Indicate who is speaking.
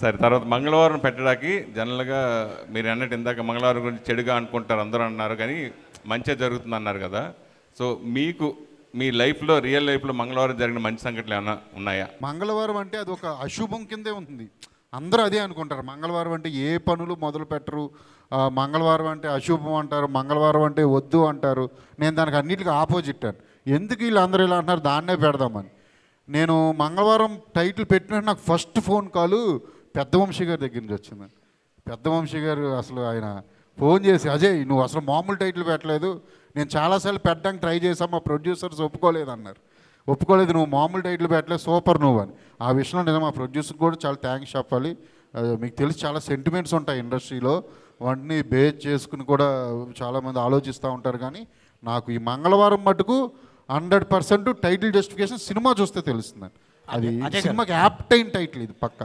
Speaker 1: సరే తర్వాత మంగళవారం పెట్టడానికి జనరల్గా మీరు అన్నట్టు ఇందాక మంగళవారం గురించి చెడుగా అనుకుంటారు అందరూ అన్నారు కానీ మంచిగా జరుగుతుంది అన్నారు కదా సో మీకు మీ లైఫ్లో రియల్ లైఫ్లో మంగళవారం జరిగిన మంచి సంఘటనలు ఏమైనా ఉన్నాయా
Speaker 2: మంగళవారం అంటే అది ఒక అశుభం కిందే ఉంటుంది అందరూ అదే అనుకుంటారు మంగళవారం అంటే ఏ పనులు మొదలు పెట్టరు మంగళవారం అంటే అశుభం అంటారు మంగళవారం అంటే వద్దు అంటారు నేను దానికి అన్నిటికీ ఆపోజిట్ అని ఎందుకు వీళ్ళందరూ ఇలా అంటున్నారు దాన్నే పెడదామని నేను మంగళవారం టైటిల్ పెట్టిన నాకు ఫస్ట్ ఫోన్ కాలు పెద్ద వంశీ గారి దగ్గర నుంచి వచ్చింది పెద్ద వంశీ గారు అసలు ఆయన ఫోన్ చేసి అజయ్ నువ్వు అసలు మామూలు టైటిల్ పెట్టలేదు నేను చాలాసార్లు పెట్టడానికి ట్రై చేశాను మా ప్రొడ్యూసర్స్ ఒప్పుకోలేదు అన్నారు ఒప్పుకోలేదు నువ్వు మామూలు టైటిల్ పెట్టలేదు సూపర్ నువ్వు అని ఆ విషయంలో నిజం మా ప్రొడ్యూసర్ కూడా చాలా థ్యాంక్స్ చెప్పాలి మీకు తెలిసి చాలా సెంటిమెంట్స్ ఉంటాయి ఇండస్ట్రీలో వాటిని బేస్ చేసుకుని కూడా చాలామంది ఆలోచిస్తూ ఉంటారు కానీ నాకు ఈ మంగళవారం మటుకు hundred percent title justification cinema చూస్తే తెలుస్తుంది అది సినిమాకి యాప్టైన్ అయిన టైటిల్ ఇది పక్క